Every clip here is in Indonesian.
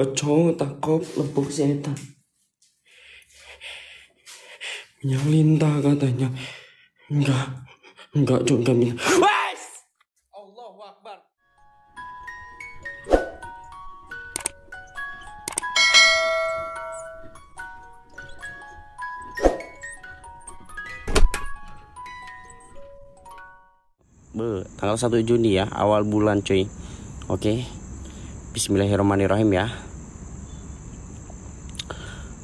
ojo takop lebuk setan. Minyak lintah katanya. Enggak, enggak cok enggak minyak. Wes! Allahu Akbar. Be, tanggal 1 Juni ya, awal bulan cuy. Oke. Okay. Bismillahirrahmanirrahim ya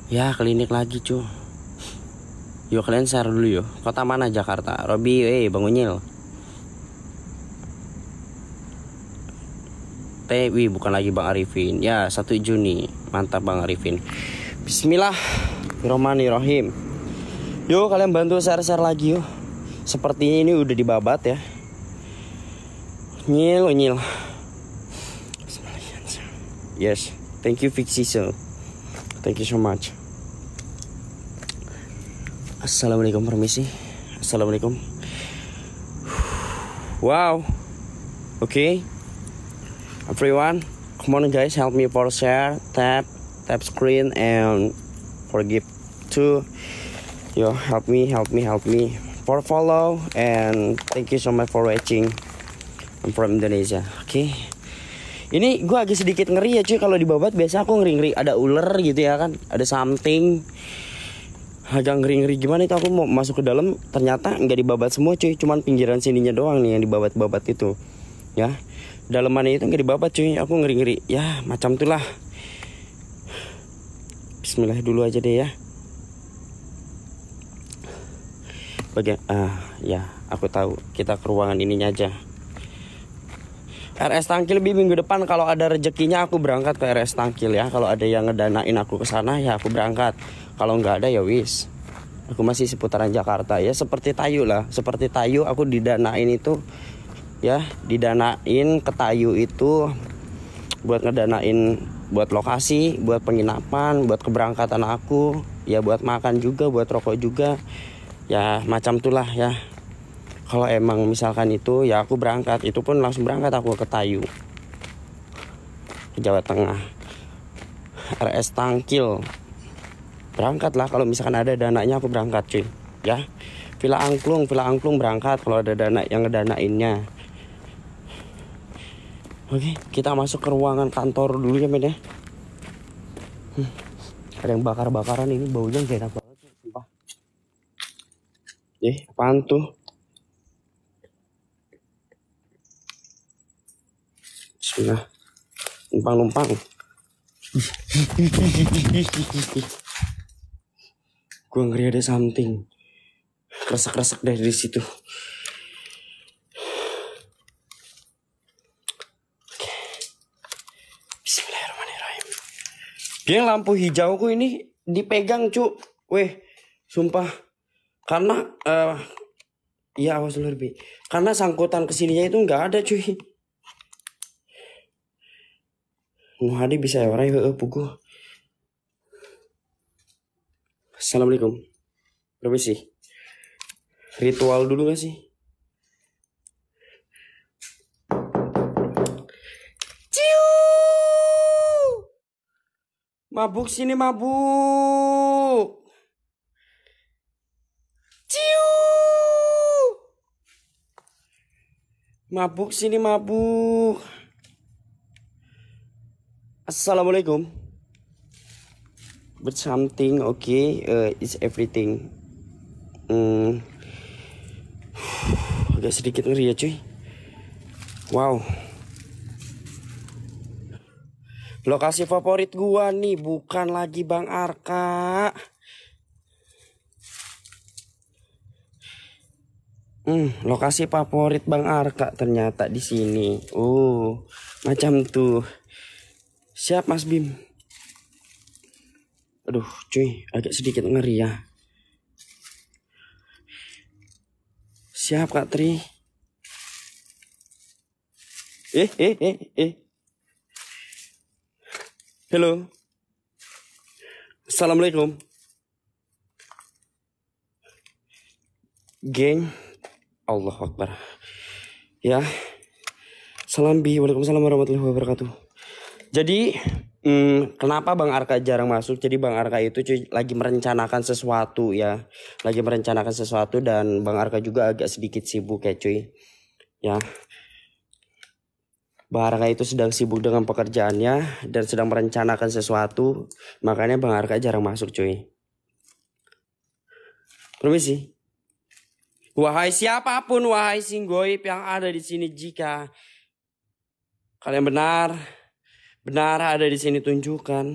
ya klinik lagi cu yuk kalian share dulu yuk kota mana Jakarta Robi eh bangunyil Tewi bukan lagi Bang Arifin ya satu Juni mantap Bang Arifin Bismillah Rohim yuk kalian bantu share-share lagi yuk sepertinya ini udah dibabat ya nyil nyil yes thank you fixie so thank you so much Assalamualaikum permisi Assalamualaikum Wow Oke okay. Everyone Come on guys help me for share Tap Tap screen and Forgive to Yo help me help me help me For follow and Thank you so much for watching I'm from Indonesia Oke okay. Ini gue agak sedikit ngeri ya cuy kalau di babat biasa aku ngeri-ngeri ada ular gitu ya kan, ada something agak ngeri-ngeri gimana itu aku mau masuk ke dalam ternyata nggak dibabat semua cuy cuman pinggiran sininya doang nih yang dibabat-babat itu ya dalamannya itu nggak dibabat cuy aku ngeri-ngeri ya macam itulah Bismillah dulu aja deh ya bagian ah ya aku tahu kita ke ruangan ininya aja RS Tangkil bi minggu depan kalau ada rezekinya aku berangkat ke RS Tangkil ya kalau ada yang ngedanain aku ke sana ya aku berangkat kalau nggak ada ya wis aku masih seputaran Jakarta ya seperti Tayu lah seperti Tayu aku didanain itu ya didanain ke Tayu itu buat ngedanain buat lokasi buat penginapan buat keberangkatan aku ya buat makan juga buat rokok juga ya macam itulah ya kalau emang misalkan itu ya aku berangkat itu pun langsung berangkat aku ke Tayu ke Jawa Tengah RS Tangkil berangkat lah kalau misalkan ada dananya aku berangkat cuy ya Villa Angklung Villa Angklung berangkat kalau ada dana yang ngedanainnya oke kita masuk ke ruangan kantor dulu ya men ya hmm, ada yang bakar-bakaran ini baunya gak enak banget cuy. sumpah eh apaan tuh Bismillah lumpang-lumpang Gue ngeri ada something. Kresek-kresek deh di situ. Oke. Bismillahirrahmanirrahim. Geng lampu hijauku ini dipegang cu. Weh, sumpah. Karena uh, Iya awas lebih. Karena sangkutan kesininya itu nggak ada cuy. Nuhadi bisa ya orang ya eh, Assalamualaikum. Permisi. Ritual dulu gak sih? Ciu! Mabuk sini mabuk. Ciu! Mabuk sini mabuk. Assalamualaikum but something okay uh, is everything hmm, agak sedikit ngeri ya cuy wow lokasi favorit gua nih bukan lagi Bang Arka Hmm, lokasi favorit Bang Arka ternyata di sini. Oh, macam tuh. Siap Mas Bim. Aduh, cuy, agak sedikit ngeri ya. Siap, Kak Tri. Eh, eh, eh, eh. Halo. Assalamualaikum. Geng. Allah Akbar. Ya. Salam bi. Waalaikumsalam warahmatullahi wabarakatuh. Jadi, Hmm, kenapa Bang Arka jarang masuk? Jadi Bang Arka itu cuy, lagi merencanakan sesuatu ya. Lagi merencanakan sesuatu dan Bang Arka juga agak sedikit sibuk ya cuy. Ya. Bang Arka itu sedang sibuk dengan pekerjaannya dan sedang merencanakan sesuatu. Makanya Bang Arka jarang masuk cuy. Permisi. Wahai siapapun, wahai singgoib yang ada di sini jika kalian benar Benar ada di sini tunjukkan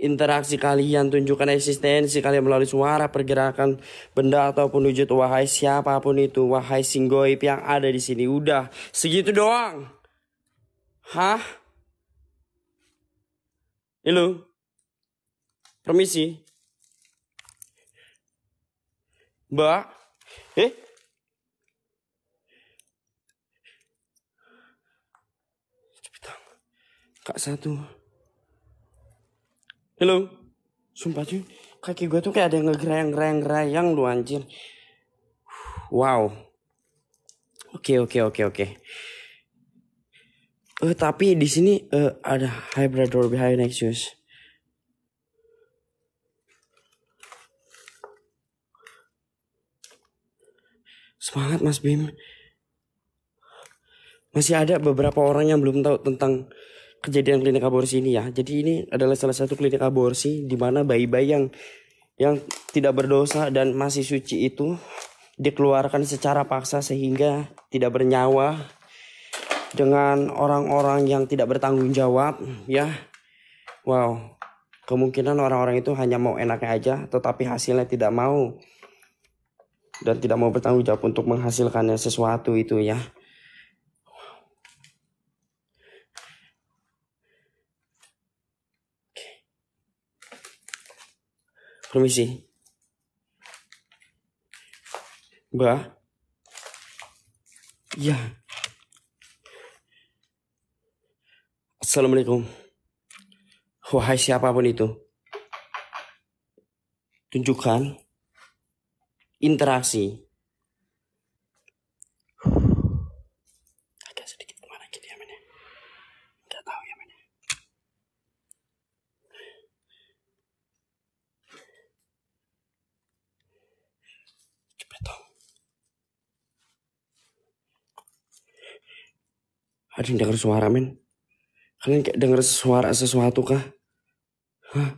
interaksi kalian, tunjukkan eksistensi kalian melalui suara, pergerakan benda ataupun wujud wahai siapapun itu, wahai singgoib yang ada di sini. Udah, segitu doang. Hah? Halo? Permisi. Mbak? Eh? Kak satu. Halo. Sumpah cuy. Kaki gue tuh kayak ada yang ngegerayang-gerayang-gerayang lu anjir. Wow. Oke, oke, oke, oke. Uh, tapi di sini uh, ada hybrid Dolby behind Nexus. Semangat Mas Bim. Masih ada beberapa orang yang belum tahu tentang kejadian klinik aborsi ini ya. Jadi ini adalah salah satu klinik aborsi di mana bayi-bayi yang yang tidak berdosa dan masih suci itu dikeluarkan secara paksa sehingga tidak bernyawa dengan orang-orang yang tidak bertanggung jawab ya. Wow. Kemungkinan orang-orang itu hanya mau enaknya aja tetapi hasilnya tidak mau dan tidak mau bertanggung jawab untuk menghasilkannya sesuatu itu ya. Permisi. Mbak. Ya. Assalamualaikum. Wahai siapapun itu. Tunjukkan interaksi Ada yang dengar suara men? Kalian kayak dengar suara sesuatu kah? Hah?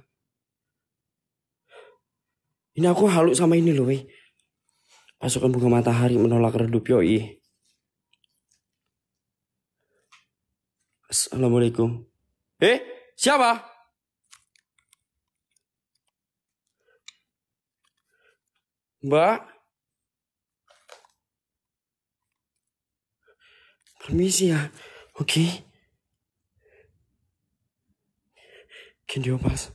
Ini aku halu sama ini loh, wey. Pasukan bunga matahari menolak redup yoi. Assalamualaikum. Eh, siapa? Mbak? Permisi ya, oke? Okay? Can you pass?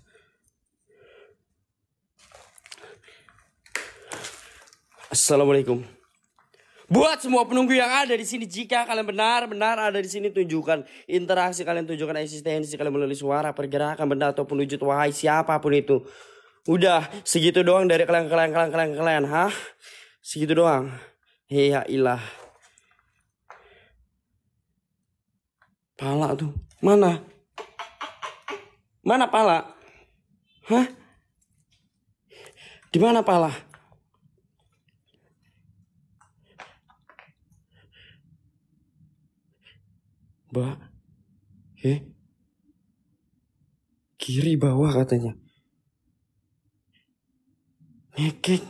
Assalamualaikum. Buat semua penunggu yang ada di sini, jika kalian benar-benar ada di sini, tunjukkan interaksi kalian, tunjukkan eksistensi kalian melalui suara, pergerakan benda ataupun wujud wahai siapapun itu. Udah, segitu doang dari kalian, kalian, kalian, kalian, kalian, hah? Segitu doang. Hei, ya ilah. Pala tuh. Mana? Mana pala? Hah? Di mana pala? Mbak. Eh. Kiri bawah katanya. Ngekek.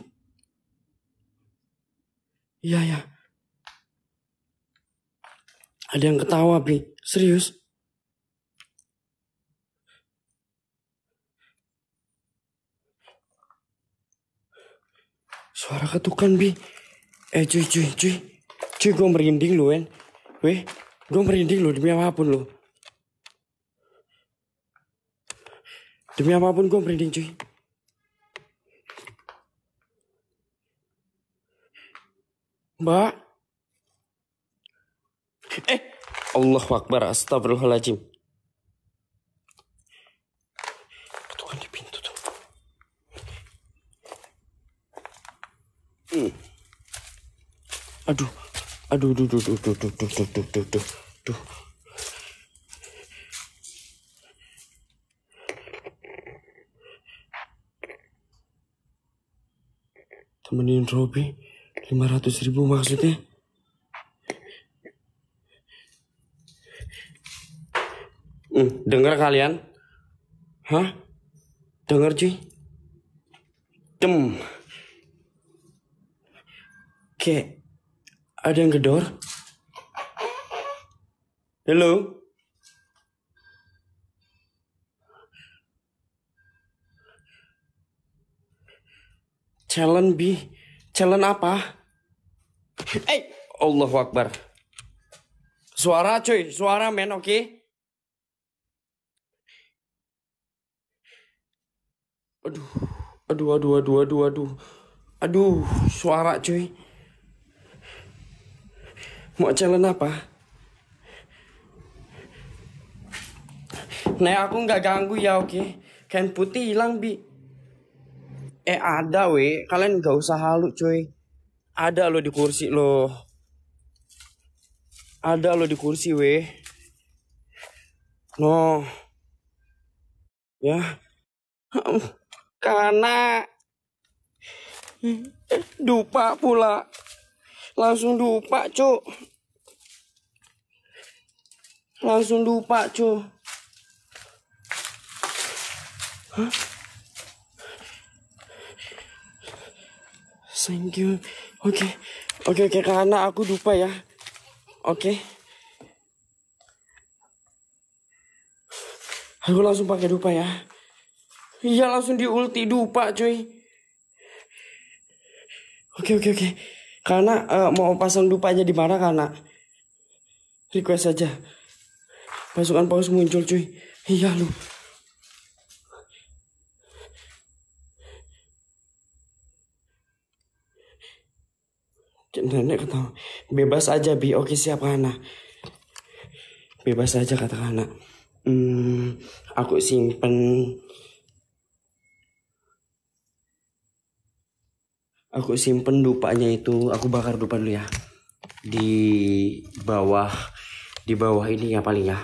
Iya ya. Ada yang ketawa, Bi. Serius? Suara ketukan, Bi. Eh, cuy, cuy, cuy. Cuy, gue merinding lu, En. Weh, gue merinding lu demi apapun lu. Demi apapun gue merinding, cuy. Mbak. Eh, Allah Akbar, astagfirullahaladzim. Ketukan di pintu tuh. Hmm. Aduh, aduh, aduh, aduh, aduh, aduh, aduh, aduh, aduh, aduh, aduh, aduh. Temenin Robi 500 ribu maksudnya Hmm, dengar kalian? Hah? denger cuy? Dem. oke, ada yang gedor. Halo? Challenge bi, challenge apa? Eh, Allahu Akbar. Suara cuy, suara men, oke? Okay? Aduh, aduh, aduh, aduh, aduh, aduh. Aduh, suara cuy. Mau challenge apa? Nah aku nggak ganggu ya oke. Okay? Kain putih hilang bi. Eh ada we, kalian nggak usah halu cuy. Ada lo di kursi lo. Ada lo di kursi we. No. Ya. Yeah karena dupa pula langsung dupa cuk langsung dupa cuk huh? thank you oke okay. oke okay, oke okay, karena aku dupa ya oke okay. aku langsung pakai dupa ya Iya langsung di ulti dupa cuy. Oke oke oke. Karena uh, mau pasang dupanya di mana karena request aja Pasukan paus muncul cuy. Iya lu. nenek ketawa bebas aja bi oke siap kana. bebas aja kata kana. hmm, aku simpen aku simpen dupanya itu aku bakar dupa dulu ya di bawah di bawah ini ya paling ya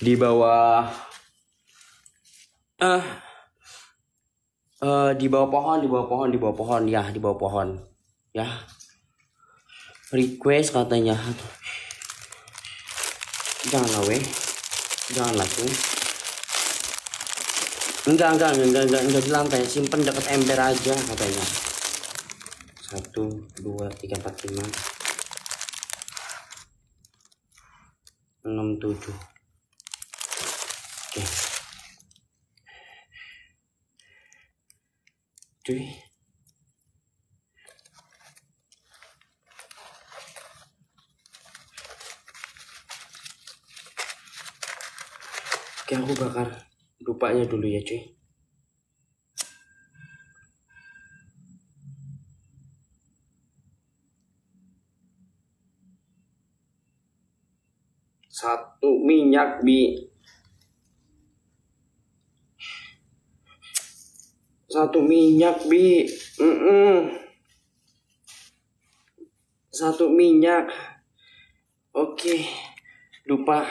di bawah eh uh, uh, di bawah pohon di bawah pohon di bawah pohon ya di bawah pohon ya request katanya jangan weh jangan tuh enggak enggak enggak enggak enggak di lantai simpen dekat ember aja katanya satu dua tiga empat lima enam tujuh oke cuy oke aku bakar lupanya dulu ya cuy satu minyak bi satu minyak bi mm -mm. satu minyak oke okay. lupa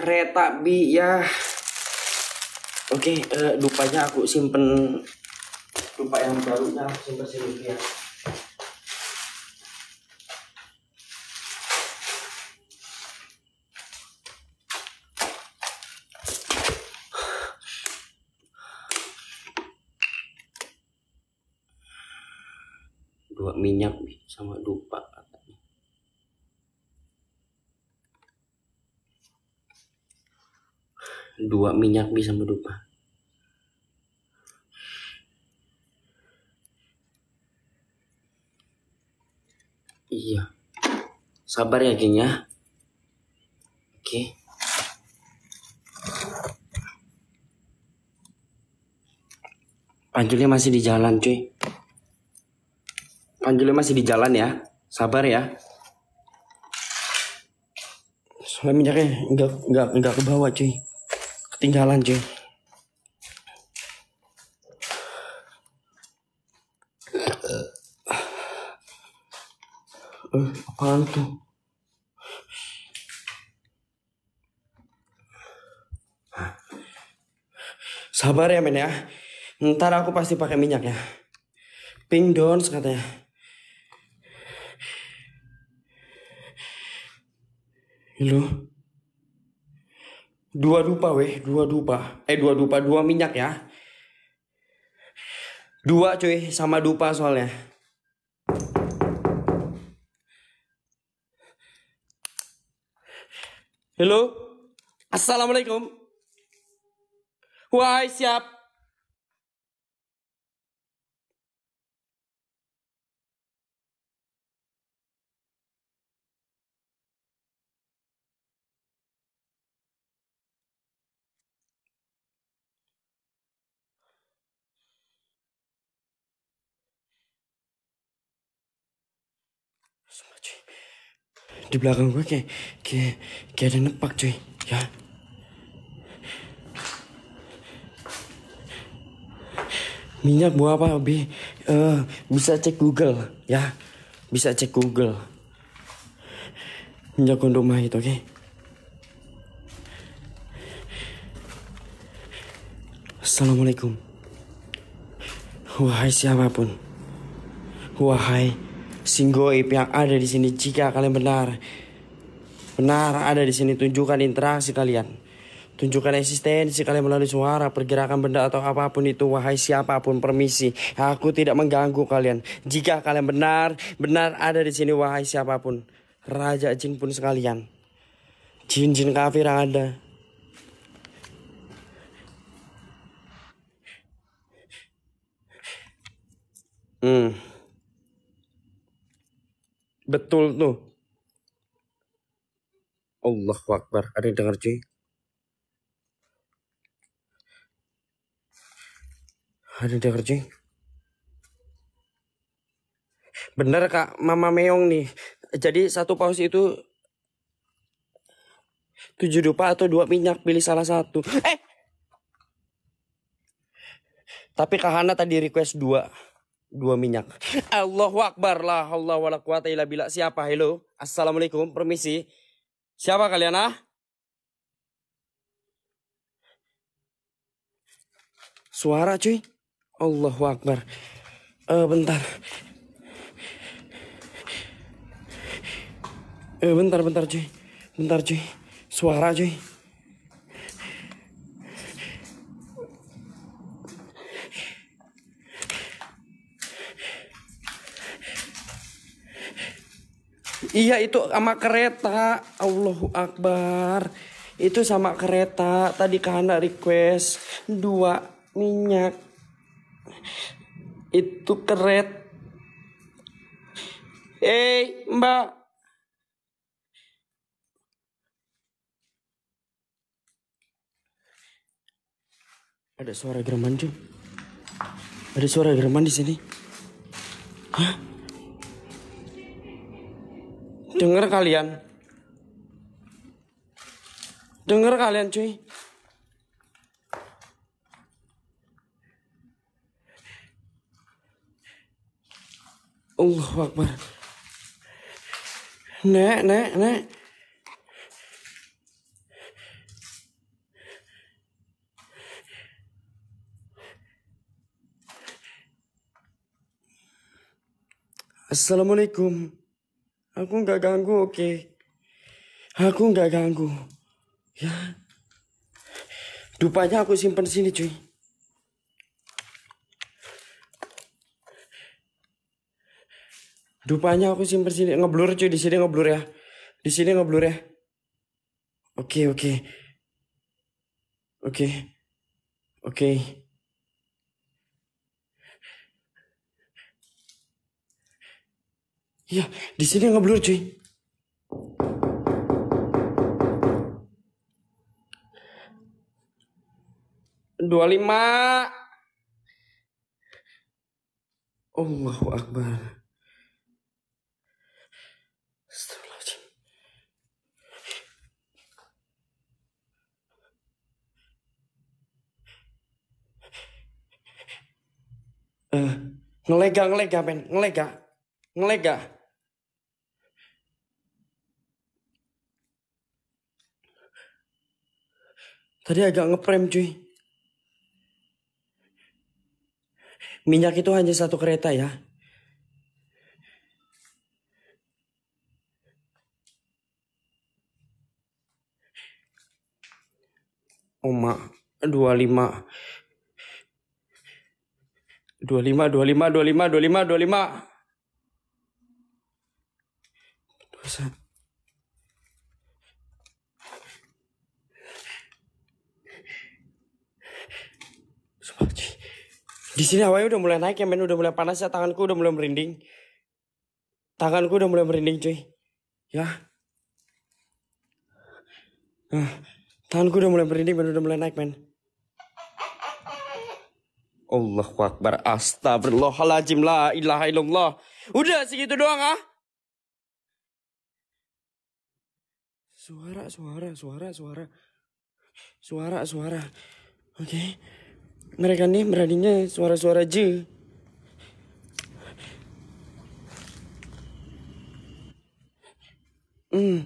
kereta bi ya, oke okay, uh, eh, dupanya aku simpen lupa yang barunya aku simpen sini ya dua minyak bisa berubah iya sabar ya geng ya oke Panjulnya masih di jalan cuy Panjulnya masih di jalan ya Sabar ya Soalnya minyaknya nggak nggak nggak ke bawah cuy ketinggalan cuy eh apaan tuh sabar ya men ya ntar aku pasti pakai minyak ya pink dons katanya Hello? Dua dupa weh, dua dupa. Eh dua dupa, dua minyak ya. Dua cuy, sama dupa soalnya. Halo? Assalamualaikum. wah siap. di belakang gue kayak kayak kayak ada nepak cuy ya minyak buah apa bi uh, bisa cek Google ya bisa cek Google minyak mah itu oke okay? Assalamualaikum Wahai siapapun Wahai single ape yang ada di sini jika kalian benar benar ada di sini tunjukkan interaksi kalian tunjukkan eksistensi kalian melalui suara pergerakan benda atau apapun itu wahai siapapun permisi aku tidak mengganggu kalian jika kalian benar benar ada di sini wahai siapapun raja jin pun sekalian jin-jin kafir ada Hmm. Betul tuh. Allah Akbar. Ada yang dengar cuy? Ada yang dengar cuy? Bener kak, Mama Meong nih. Jadi satu paus itu tujuh dupa atau dua minyak pilih salah satu. Eh, tapi Kahana tadi request dua dua minyak. Allahu Akbar lah Allah wa bila illa Siapa? Halo. Assalamualaikum. Permisi. Siapa kalian ah? Suara cuy. Allahu Akbar. Uh, bentar. Uh, bentar bentar cuy. Bentar cuy. Suara cuy. Iya itu sama kereta. Allahu Akbar. Itu sama kereta. Tadi Kahana request dua minyak. Itu keret. Eh, Mbak. Ada suara geraman, cuy. Ada suara geraman di sini. Hah? Dengar kalian. Dengar kalian cuy. Allah Akbar. Nek, nek, nek. Assalamualaikum. Aku nggak ganggu, oke. Okay. Aku nggak ganggu. Ya. Dupanya aku simpen sini, cuy. Dupanya aku simpen sini ngeblur cuy di sini ngeblur ya. Di sini ngeblur ya. Oke, okay, oke. Okay. Oke. Okay. Oke. Okay. Iya, di sini ngeblur cuy. Dua lima. Allahu Akbar. Uh, ngelega, ngelega, men. Ngelega. Ngelega. Tadi agak ngeprem cuy. Minyak itu hanya satu kereta ya. Oma 25 25 25 25 25 25 dosa Di sini hawanya udah mulai naik ya men, udah mulai panas ya, tanganku udah mulai merinding. Tanganku udah mulai merinding cuy. Ya. tanganku udah mulai merinding men, udah mulai naik men. Allah Akbar, astagfirullahaladzim, la ilaha illallah. Udah segitu doang ah. Suara, suara, suara, suara. Suara, suara. Oke. Okay mereka nih meradinya suara-suara J. Hmm.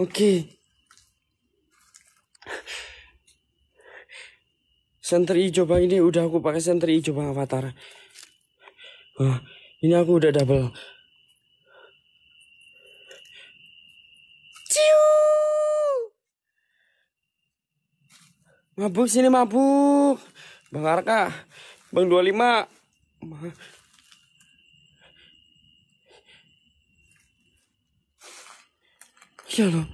Oke. Okay. Senter hijau bang ini udah aku pakai senter hijau bang avatar. Wah, ini aku udah double. Mabuk sini mabuk. Bang Arka, Bang 25. Iya loh.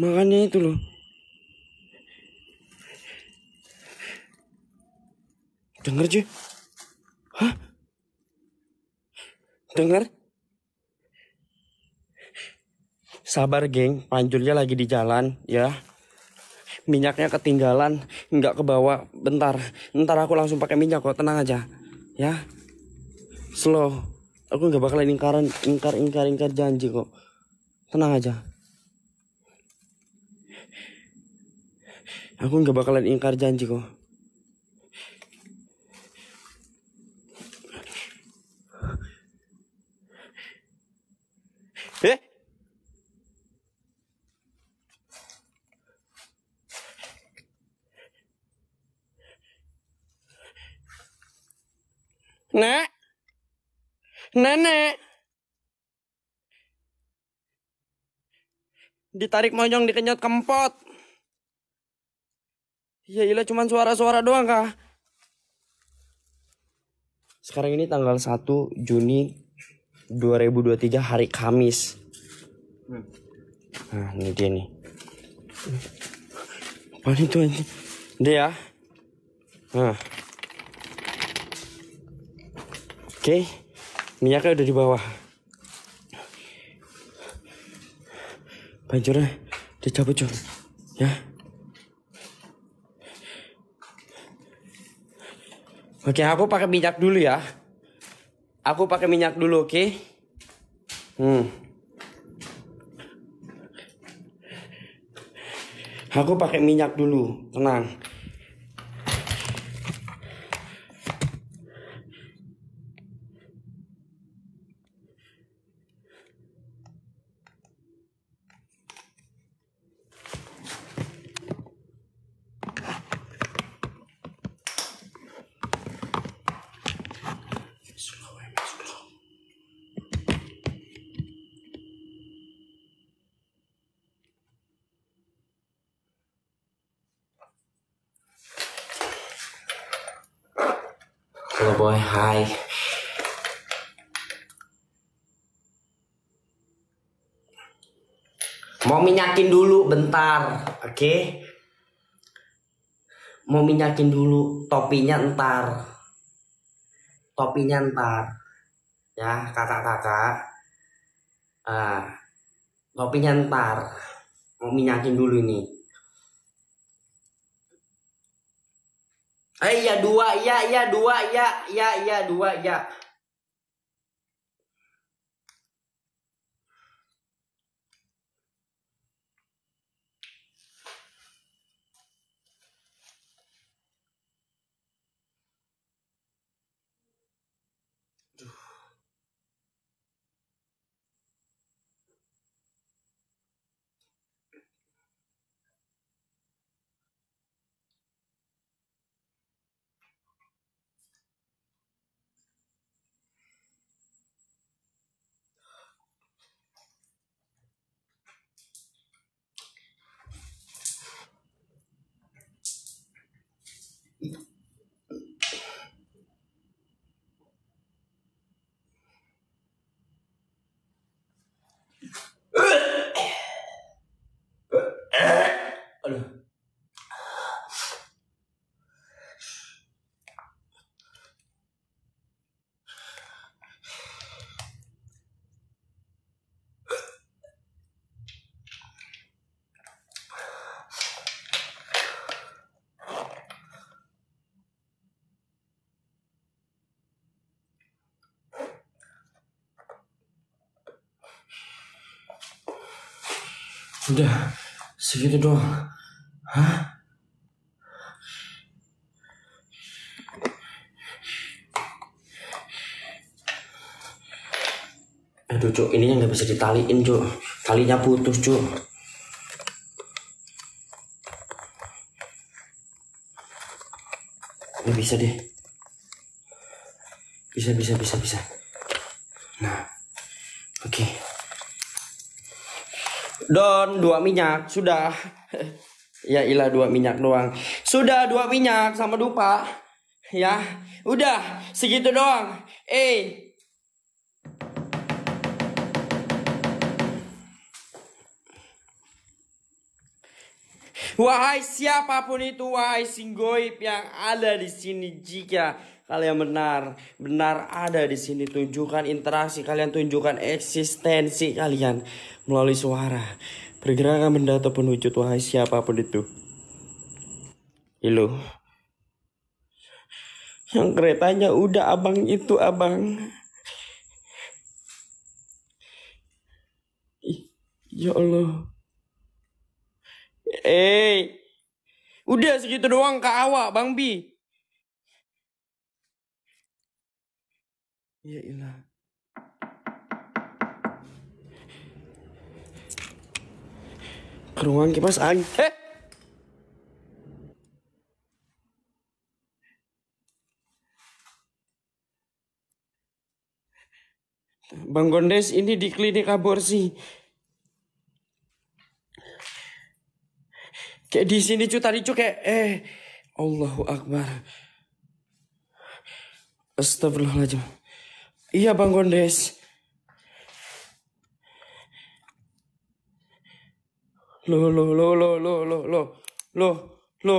makannya itu loh. Dengar cuy. Hah? Dengar? Sabar geng, panjulnya lagi di jalan ya minyaknya ketinggalan nggak kebawa bentar ntar aku langsung pakai minyak kok tenang aja ya slow aku nggak bakalan ingkaran ingkar ingkar ingkar janji kok tenang aja aku nggak bakalan ingkar janji kok eh Nek, Nenek. Ditarik monyong dikenyot kempot. Ya iya cuman suara-suara doang kah? Sekarang ini tanggal 1 Juni 2023 hari Kamis. Hmm. Nah, ini dia nih. Apa itu ini Dia ya. Nah. Oke, minyaknya udah di bawah. Pancurnya dicabut cur, ya. Oke, aku pakai minyak dulu ya. Aku pakai minyak dulu, oke? Hmm. Aku pakai minyak dulu, tenang. mau minyakin dulu topinya ntar topinya ntar ya kakak-kakak ah topinya ntar mau minyakin dulu ini eh iya, dua iya iya dua iya iya iya dua iya. Sudah segitu doang. Hah? Aduh cok ini yang nggak bisa ditaliin cok, Talinya putus cok. Ini bisa deh. Bisa, bisa, bisa, bisa. Don dua minyak sudah. ya ilah dua minyak doang. Sudah dua minyak sama dupa. Ya, udah segitu doang. Eh, Wahai siapapun itu, wahai singgoib yang ada di sini, jika kalian benar, benar ada di sini, tunjukkan interaksi kalian, tunjukkan eksistensi kalian melalui suara, pergerakan benda ataupun wujud, wahai siapapun itu. Ilu. Yang keretanya udah abang itu abang. Ya Allah. Eh, udah segitu doang ke awak, Bang Bi. Ya ilah. Ke kipas angin. Eh. Bang Gondes ini di klinik aborsi. Kayak di sini cu tadi cu kayak eh Allahu Akbar. Astagfirullahaladzim. Iya Bang Gondes. Lo lo lo lo lo lo lo lo lo.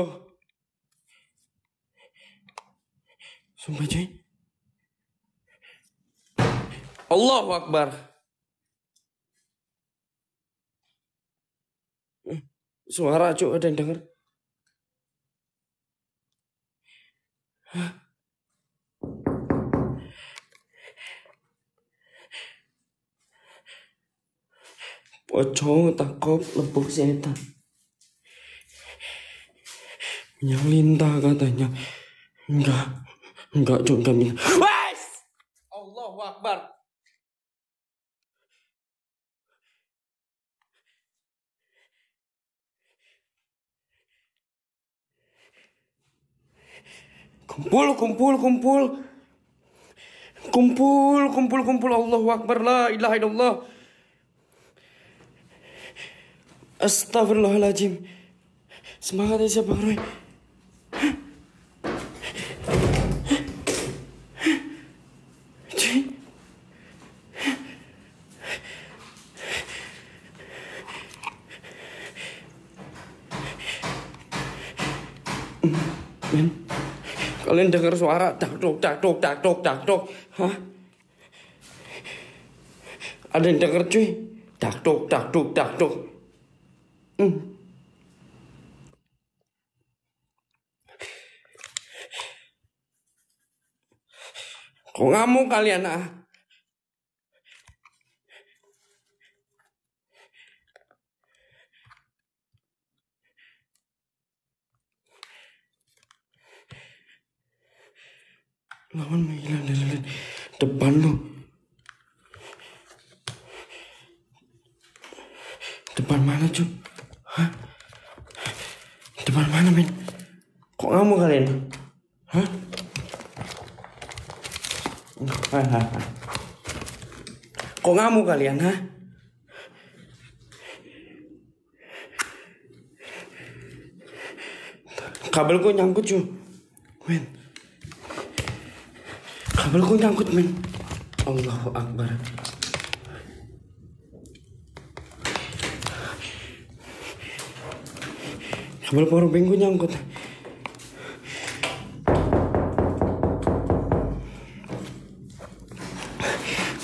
Sumpah cuy. Allahu Akbar. Suara cuk ada yang denger. Pocong takut lebuk setan. Minyak lintah katanya. Enggak. Enggak juga minyak. Wes! Allahu Akbar. Kumpul, kumpul, kumpul. Kumpul, kumpul, kumpul. Allahu Akbar. La ilaha illallah. Astagfirullahaladzim. Semangat ya siapa Roy. Kalian dengar suara dak dok dak dok dak dok dak dok. Hah? Ada yang dengar cuy? Dak dok dak dok dak dok. Hmm. Kok ngamuk kalian ah? lawan menghilang dari depan lu depan mana cuy hah depan mana men kok kamu kalian hah Kok ngamu kalian, ha? Kabelku nyangkut, cuy. Men, kabel kok nyangkut men Allahu Akbar kabel power bank gue nyangkut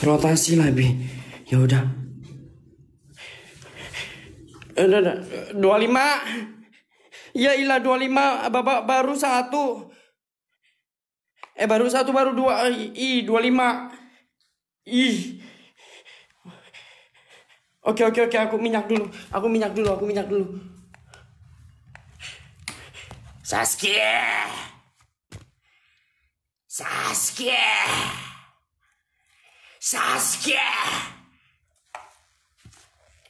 rotasi lah bi ya udah eh, dua 25 ya ilah 25 bapak baru satu Eh baru satu baru dua i dua lima i. Oke oke oke aku minyak dulu aku minyak dulu aku minyak dulu. Saskia Saskia Saskia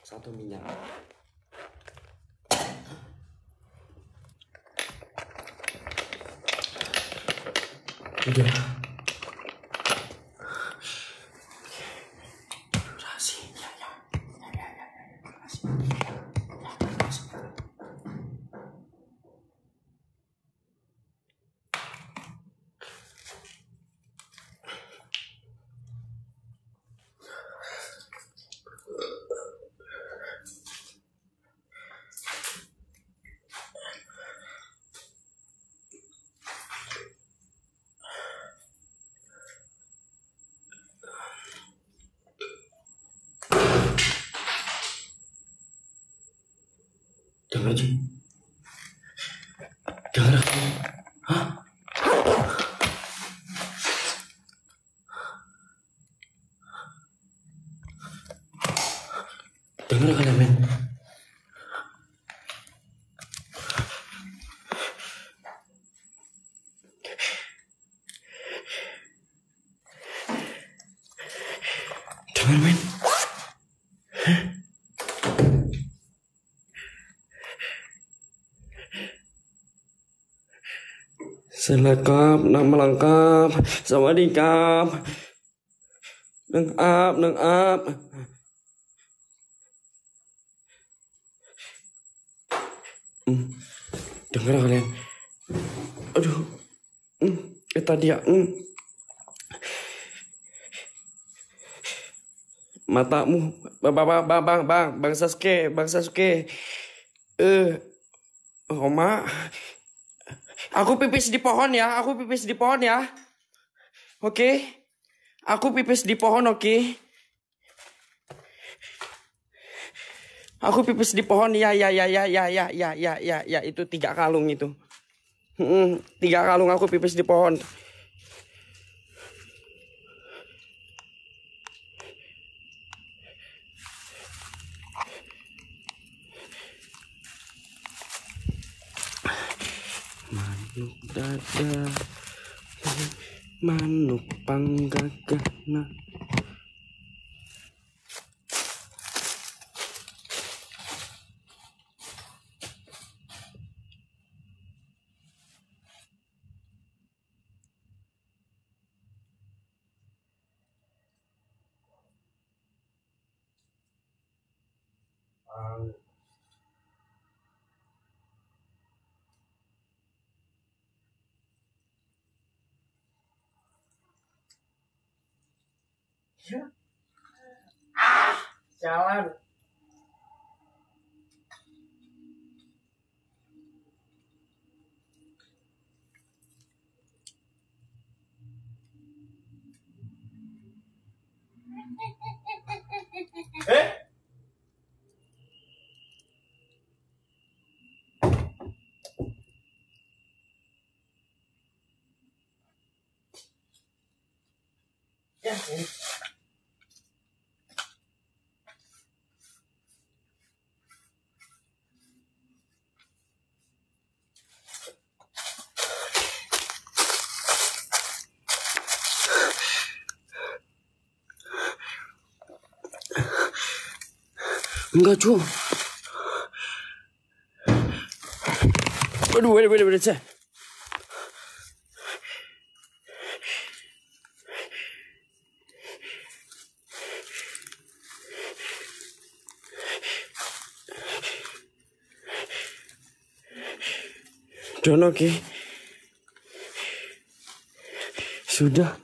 satu minyak. 对。Come on, Wayne. Selamat kap, nak melangkap. Sawadee kap. Nang ap, nang ap. dia sediakan hmm. matamu bang bang bang bang bang bang Sasuke bang Sasuke eh uh, Roma aku pipis di pohon ya aku pipis di pohon ya oke okay? aku pipis di pohon oke okay? Aku pipis di pohon, ya ya ya ya ya ya ya ya ya, ya. itu tiga kalung itu. Hmm, tiga kalung aku pipis di pohon. dada manupang nak? যাওয়ার Yeah. Enggak, cu. Aduh, wait, wait, wait, wait. Don oke. Okay. Sudah.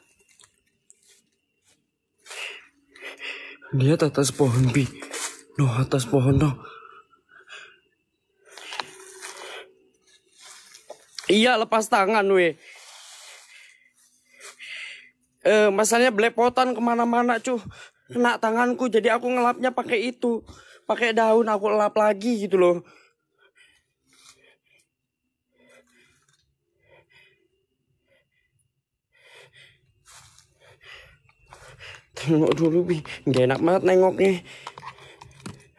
Lihat atas pohon pink. No atas pohon dong. Iya lepas tangan we. Eh masalahnya belepotan kemana-mana cu. Kena tanganku jadi aku ngelapnya pakai itu. Pakai daun aku lap lagi gitu loh. Tengok dulu bi, gak enak banget nengoknya.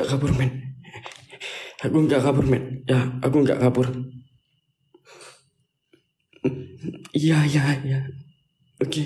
nggak kabur men aku nggak kabur men ya aku nggak kabur iya iya iya oke okay.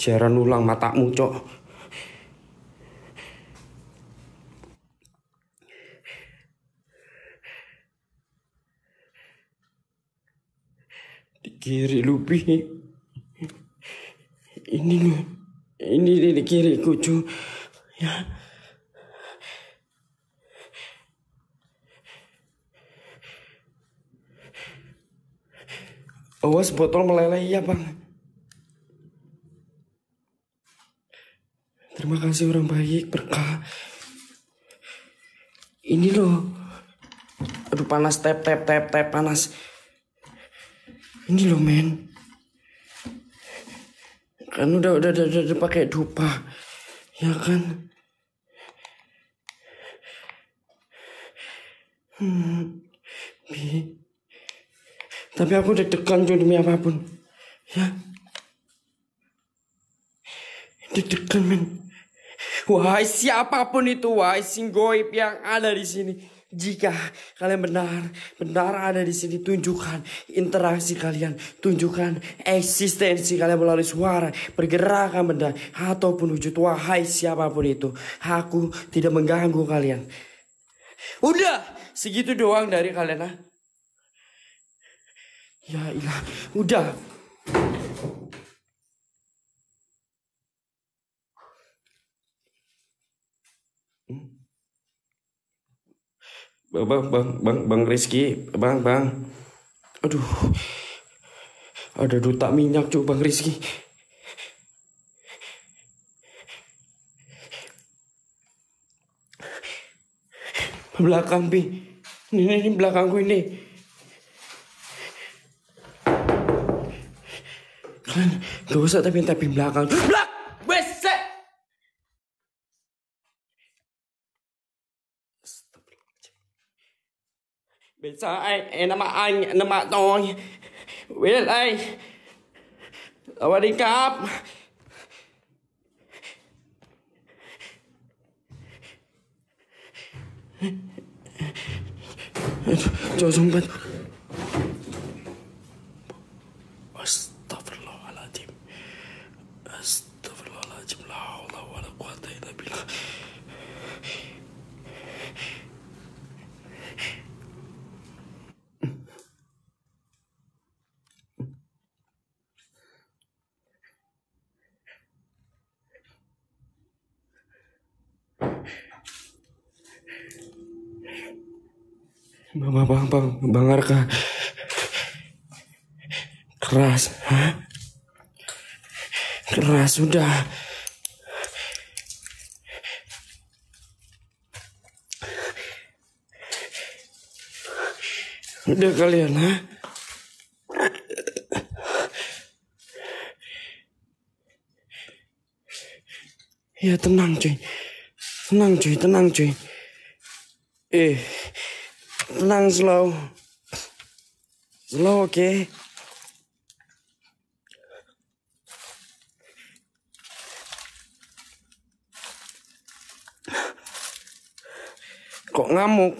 Siaran ulang matamu, cok. Di kiri Lupi. Ini ini di kiri kucu, Ya. Awas botol meleleh ya, Bang. Terima kasih orang baik berkah. Ini loh. Aduh panas tap tap tap tap panas. Ini loh men. Kan udah udah udah, udah, udah pakai dupa. Ya kan? Hmm. Bi. Tapi aku udah tekan demi apapun. Ya. deg men. Wahai siapapun itu, wahai sing goib yang ada di sini. Jika kalian benar, benar ada di sini, tunjukkan interaksi kalian, tunjukkan eksistensi kalian melalui suara, pergerakan benda, ataupun wujud. Wahai siapapun itu, aku tidak mengganggu kalian. Udah, segitu doang dari kalian, ah. Ya ilah, udah. bang bang bang bang bang Rizky bang bang aduh ada duta minyak cuy bang Rizky belakang pi ini, ini, ini belakangku ini kalian gak usah tapi tapi belakang belakang vì sao anh em mà anh nama tôi với đây rồi đi cáp cho xuống bên Bang Arka keras keras sudah udah kalian ha ya tenang cuy tenang cuy tenang cuy eh tenang slow Slow, oke. Kok ngamuk?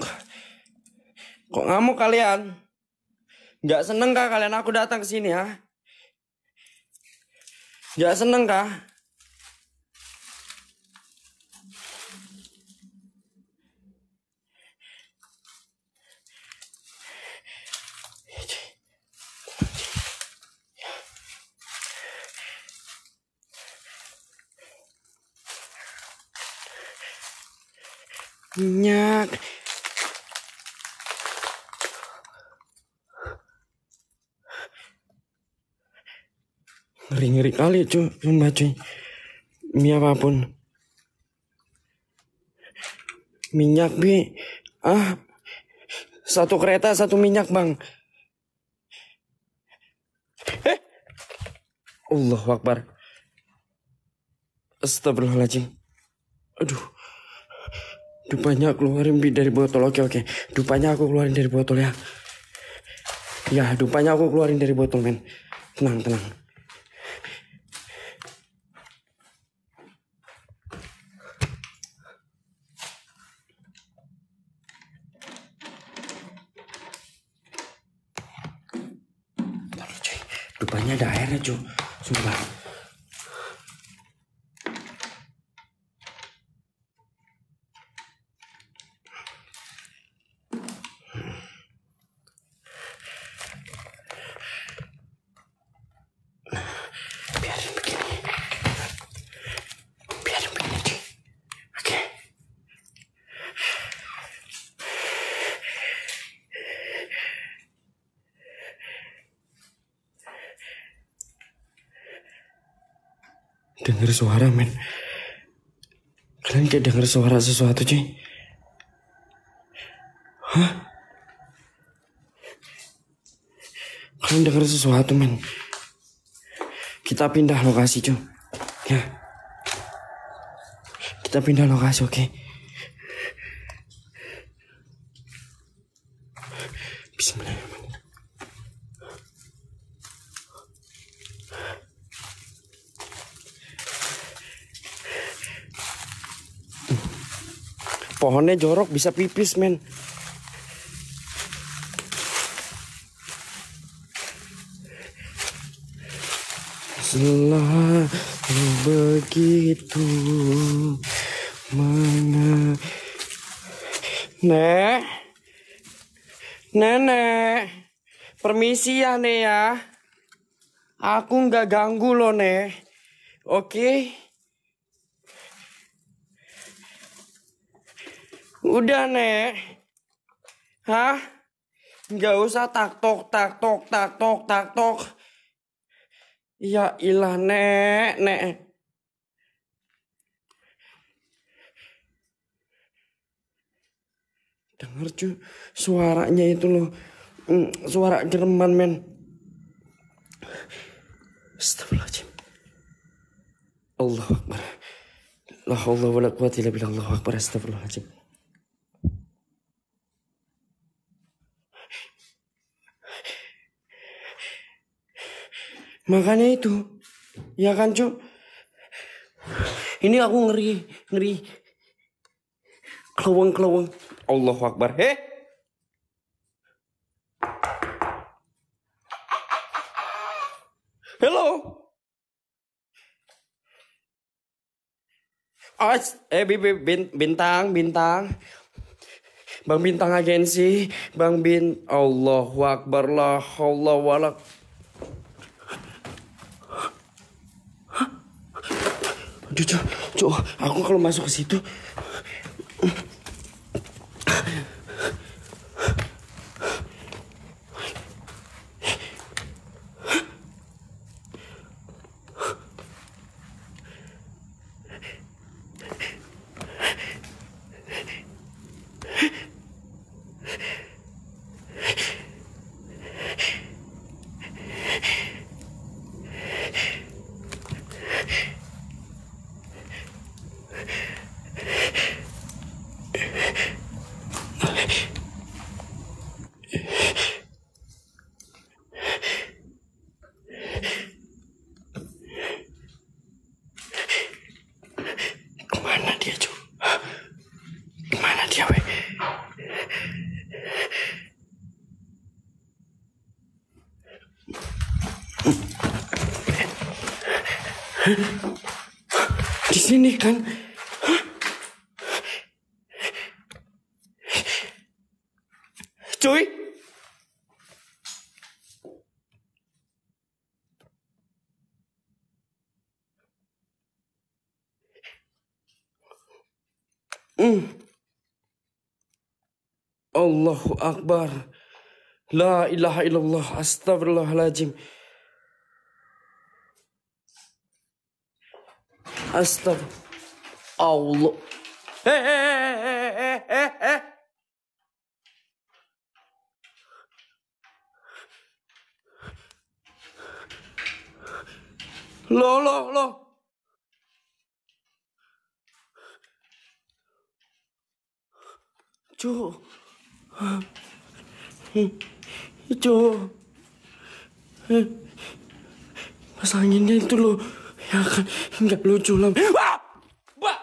Kok ngamuk kalian? Gak seneng kah kalian aku datang ke sini ya? Gak seneng kah? kali cuy sumpah cuy mie apapun minyak bi ah satu kereta satu minyak bang eh Allah wakbar, Astagfirullahaladzim Aduh Dupanya keluarin bi dari botol Oke oke Dupanya aku keluarin dari botol ya Ya dupanya aku keluarin dari botol men Tenang tenang 那叫什么来？suara men Kalian kayak denger suara sesuatu cuy Hah? Kalian denger sesuatu men Kita pindah lokasi cuy Ya Kita pindah lokasi oke okay? Pohonnya jorok bisa pipis men. Selalu begitu mana Nek Nenek Permisi ya Nek ya Aku nggak ganggu loh Nek Oke okay? Udah, Nek. Hah? Nggak usah tak tok tak tok tak tok tak tok. Ya ilah, Nek, Nek. Dengar cu suaranya itu loh. Mm, suara Jerman, men. Astagfirullahaladzim. Allah Akbar. La wa la quwati la billah. Allah Akbar. Astagfirullahaladzim. Makanya itu. Ya kan, Cuk? Ini aku ngeri, ngeri. Keleweng-keleweng. Allah Akbar. Heh. Hello. Oh, eh bintang bintang. Bang bintang agensi, Bang bin Allahu Akbar lah Allah wala Aduh, cok, aku kalau masuk ke situ ini kan Cuy mm. Allahu Akbar La ilaha illallah Astagfirullahaladzim Astagfirullah. Allah. lo, Loh, loh, loh. Cu. Cu. Mas anginnya itu loh. Ya kan, nggak lucu lah. Wah! Wah!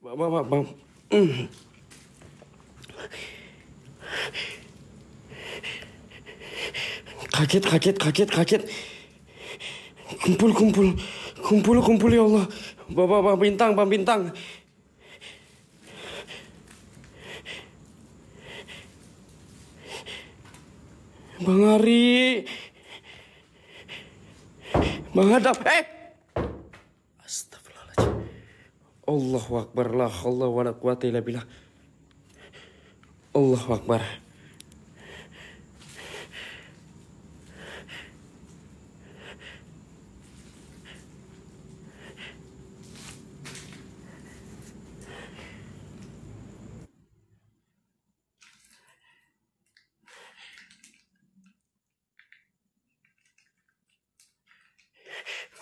Bang, bang, bang. Kaget, kaget, kaget, kaget. Kumpul, kumpul. Kumpul, kumpul ya Allah. Bapak, bapak bintang, bapak bintang. Bang Ari. Bang Adam, Eh. Astagfirullahaladzim. Allahu Akbar. La Allah wa la quwata illa billah. Allahu Akbar.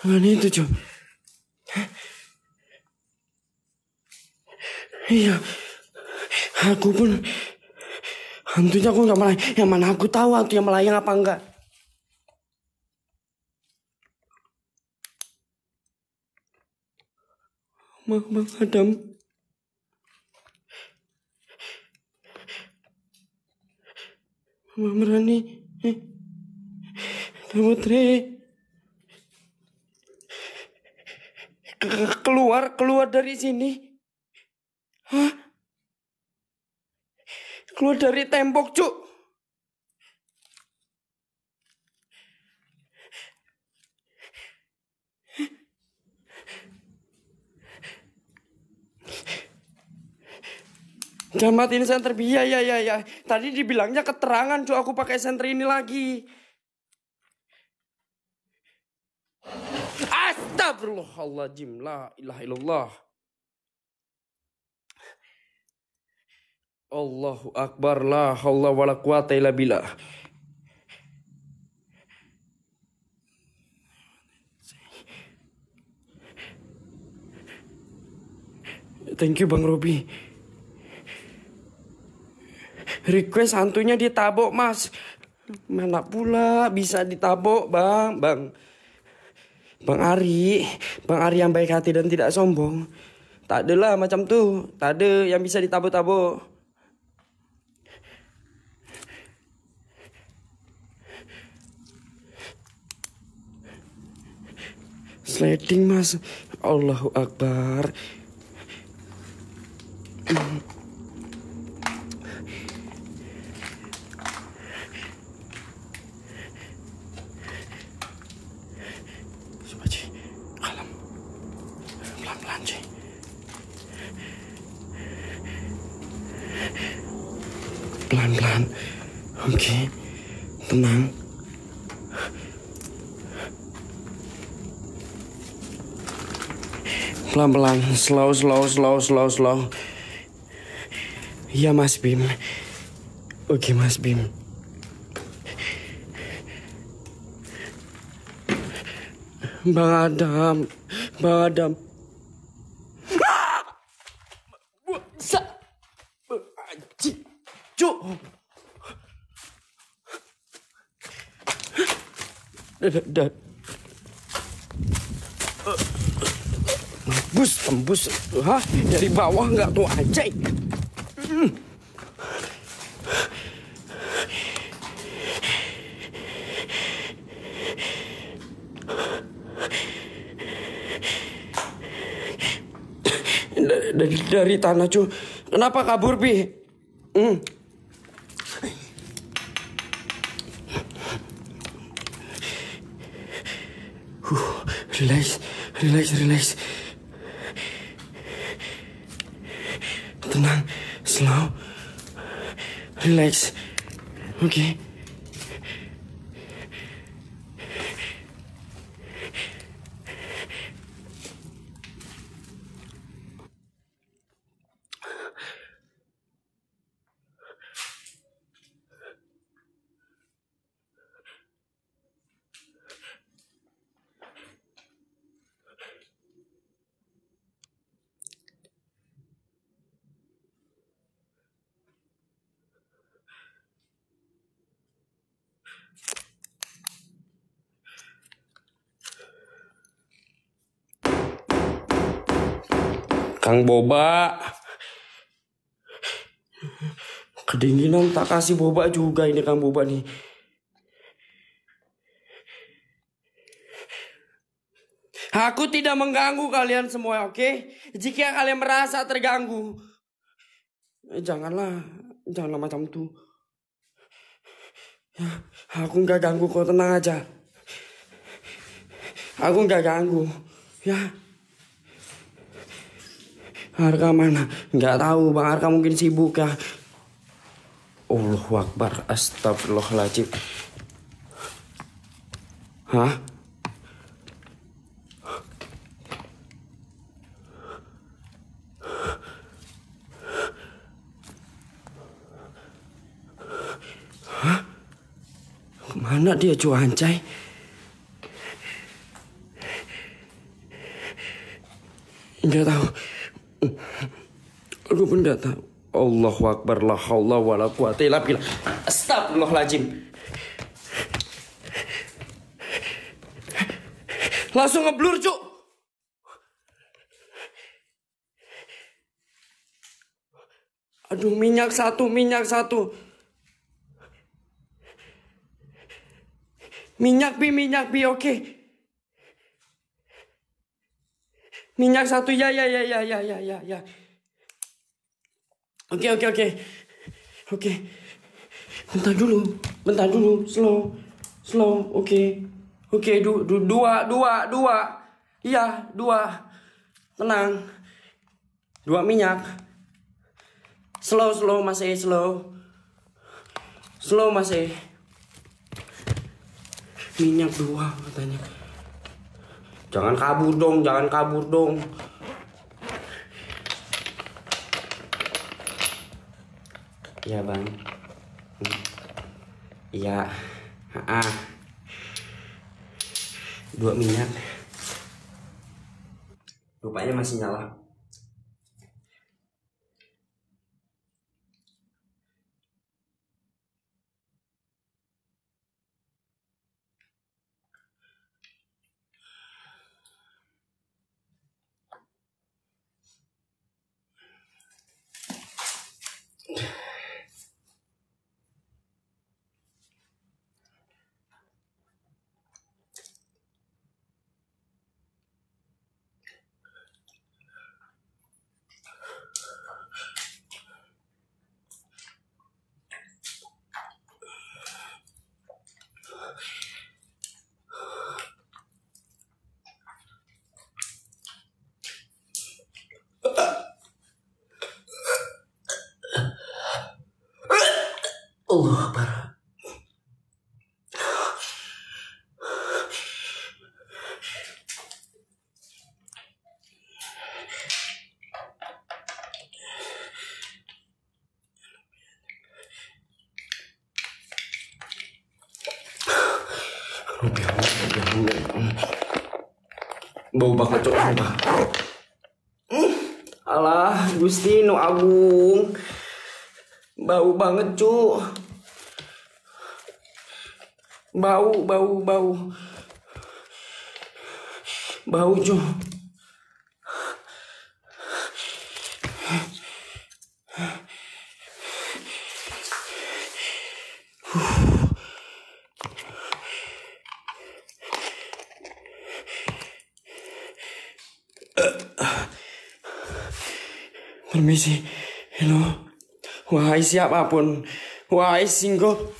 Mana itu, Jom? Iya, aku pun hantunya aku nggak melayang. Yang mana aku tahu hantu yang melayang apa enggak? bang Adam. Mama Rani. Eh, Putri. keluar keluar dari sini Hah? keluar dari tembok cuk Jamat ini senter biaya ya ya. Iya. Tadi dibilangnya keterangan cuy aku pakai senter ini lagi. Astagfirullahaladzim. La ilaha illallah. Allahu Akbar. La haula wa quwata illa Thank you Bang Robi. Request hantunya ditabok mas. Mana pula bisa ditabok bang, bang. Bang Ari, Bang Ari yang baik hati dan tidak sombong. Tak adalah macam tu. Tak ada yang bisa ditabur-tabur. Sliding mas. Allahu Akbar. Oke, tenang. Pelan-pelan, slow, slow, slow, slow, slow. Iya, Mas Bim. Oke, Mas Bim. Bang Adam, Bang Adam. dad. Tembus, tembus. Hah? Dari bawah nggak tuh aja Dari, dari tanah cu. Kenapa kabur, Pi? Hmm. Relax, relax, relax. Tenang, slow. Relax. Oke. Okay. Kang Boba. Kedinginan tak kasih boba juga ini Kang Boba nih. Aku tidak mengganggu kalian semua, oke? Okay? Jika kalian merasa terganggu, eh, janganlah, janganlah macam itu. Ya, aku nggak ganggu kok, tenang aja. Aku nggak ganggu, ya. Arka mana? Nggak tahu, Bang Arka mungkin sibuk ya. Allah Akbar, astagfirullahaladzim. Hah? Hah? Mana dia cuancai? Enggak tahu. Aku pun gak tahu. Allahu Akbar la haula wala quwata illa billah. Astagfirullahalazim. Langsung ngeblur, Cuk. Aduh, minyak satu, minyak satu. Minyak bi, minyak bi, oke. Okay. Minyak satu ya ya ya ya ya ya ya ya. Oke oke oke. Oke. Bentar dulu. Bentar dulu. Slow. Slow. Oke. Oke du, du, dua dua dua. Iya, dua. Tenang. Dua minyak. Slow slow masih slow. Slow masih Minyak dua katanya. Jangan kabur dong, jangan kabur dong. Iya bang. Iya. Ah. Dua minyak. Rupanya masih nyala. Allah Akbar. Bau banget cok sumpah. Hmm. Alah, Gusti nu Agung. Bau banget, Cuk bau bau bau bau cu Permisi, hello. Wahai siapapun, wahai single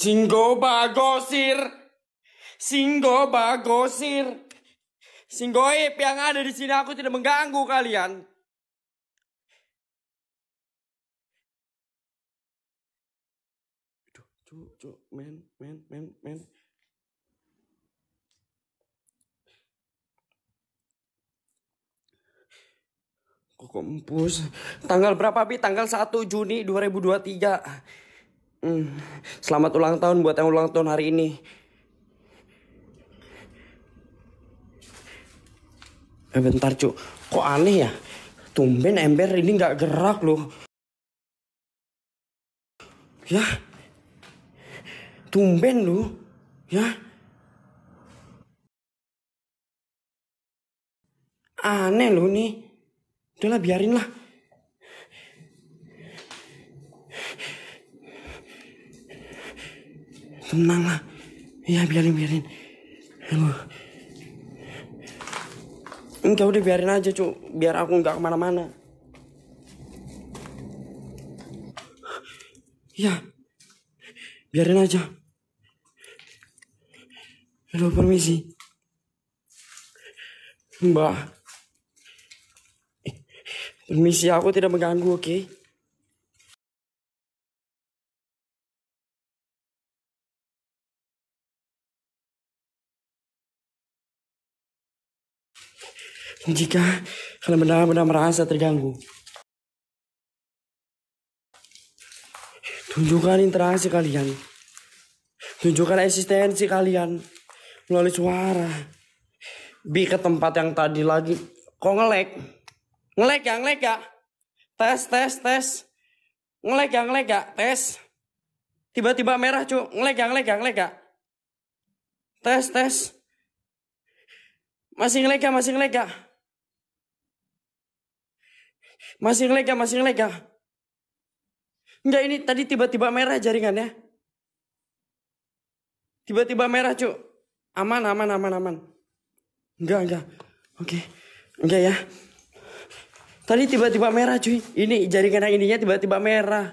Singgo bagosir. Singgo bagosir. Singgoib eh, yang ada di sini aku tidak mengganggu kalian. Cuk, cuk, cuk, men, men, men, men. Kok kompus. Tanggal berapa, Bi? Tanggal 1 Juni 2023. Hmm, selamat ulang tahun buat yang ulang tahun hari ini. Eh, bentar cu, kok aneh ya? Tumben ember ini nggak gerak loh. Ya, tumben loh, ya. Aneh loh nih. lah biarin lah. tenang lah ya biarin biarin Aduh. enggak udah biarin aja cu biar aku nggak kemana-mana ya, biarin aja Halo permisi Mbak Permisi aku tidak mengganggu oke okay? jika kalian benar-benar merasa terganggu. Tunjukkan interaksi kalian. Tunjukkan eksistensi kalian melalui suara. Bi ke tempat yang tadi lagi. Kok ngelek? Ngelek ya, ngelek ya. Tes, tes, tes. Ngelek ya, ngelek ya, tes. Tiba-tiba merah cu. Ngelek ya, ngelek ya, ngelek ya. Tes, tes. Masih ngelek ya, masih ngelek ya. Masih ngelag ya, masih ngelag ya. Enggak ini tadi tiba-tiba merah jaringannya. Tiba-tiba merah cuy. Aman, aman, aman, aman. Enggak, enggak. Oke. Okay. Enggak ya. Tadi tiba-tiba merah cuy. Ini jaringan yang ininya tiba-tiba merah.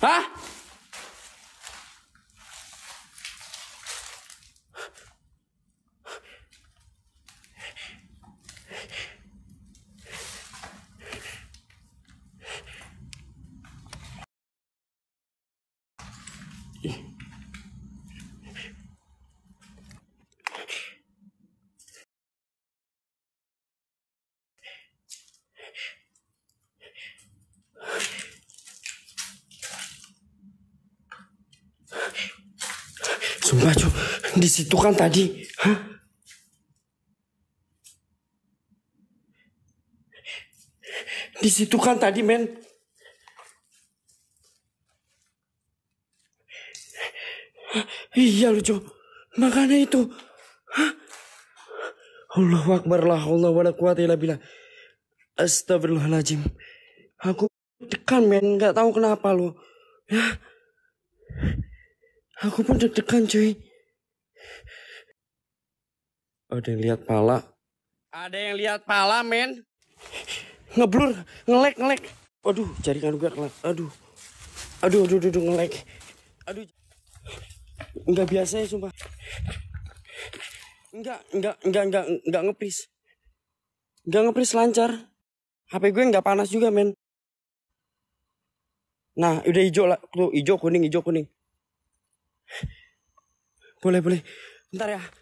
Hah? di situ kan tadi, hah? Di situ kan tadi, men. iya lucu, Makanya itu. Hah? Allah Akbar lah, Allah wala kuat illa bila. Astagfirullahaladzim. Aku tekan men, nggak tahu kenapa lo. Ya. Aku pun deg-degan cuy. Ada yang lihat pala. Ada yang lihat pala, men. Ngeblur, ngelek, ngelek. Aduh, jaringan gue ngelek. Aduh. Aduh, aduh, aduh, aduh ngelek. Aduh. Enggak biasa ya, sumpah. Enggak, enggak, enggak, enggak, enggak ngepris. Enggak ngepris lancar. HP gue enggak panas juga, men. Nah, udah hijau lah. Tuh, hijau, kuning, hijau, kuning. Boleh, boleh. Bentar ya.